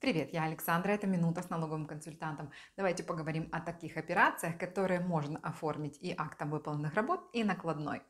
Привет, я Александра, это «Минута с налоговым консультантом». Давайте поговорим о таких операциях, которые можно оформить и актом выполненных работ, и накладной.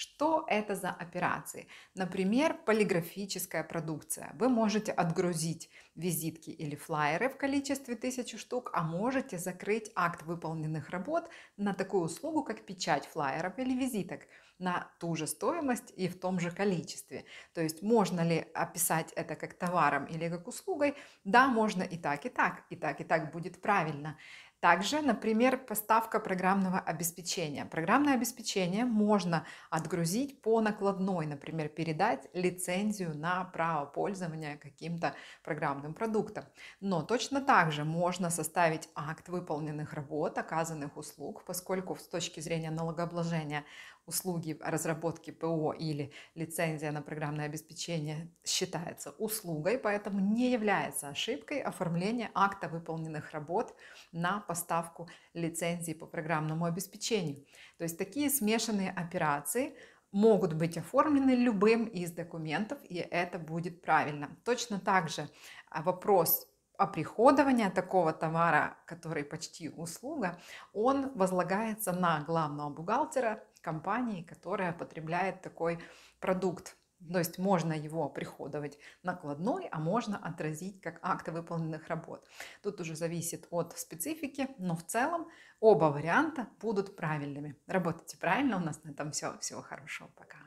Что это за операции? Например, полиграфическая продукция. Вы можете отгрузить визитки или флайеры в количестве тысячи штук, а можете закрыть акт выполненных работ на такую услугу, как печать флайеров или визиток на ту же стоимость и в том же количестве. То есть можно ли описать это как товаром или как услугой? Да, можно и так, и так, и так, и так будет правильно. Также, например, поставка программного обеспечения. Программное обеспечение можно отгрузить по накладной, например, передать лицензию на право пользования каким-то программным продуктом. Но точно так же можно составить акт выполненных работ, оказанных услуг, поскольку с точки зрения налогообложения услуги разработки ПО или лицензия на программное обеспечение считается услугой, поэтому не является ошибкой оформление акта выполненных работ на поставку лицензии по программному обеспечению. То есть такие смешанные операции могут быть оформлены любым из документов, и это будет правильно. Точно так же а, вопрос оприходования такого товара, который почти услуга, он возлагается на главного бухгалтера компании, которая потребляет такой продукт. То есть можно его приходовать накладной, а можно отразить как акты выполненных работ. Тут уже зависит от специфики, но в целом оба варианта будут правильными. Работайте правильно, у нас на этом все. Всего хорошего, пока.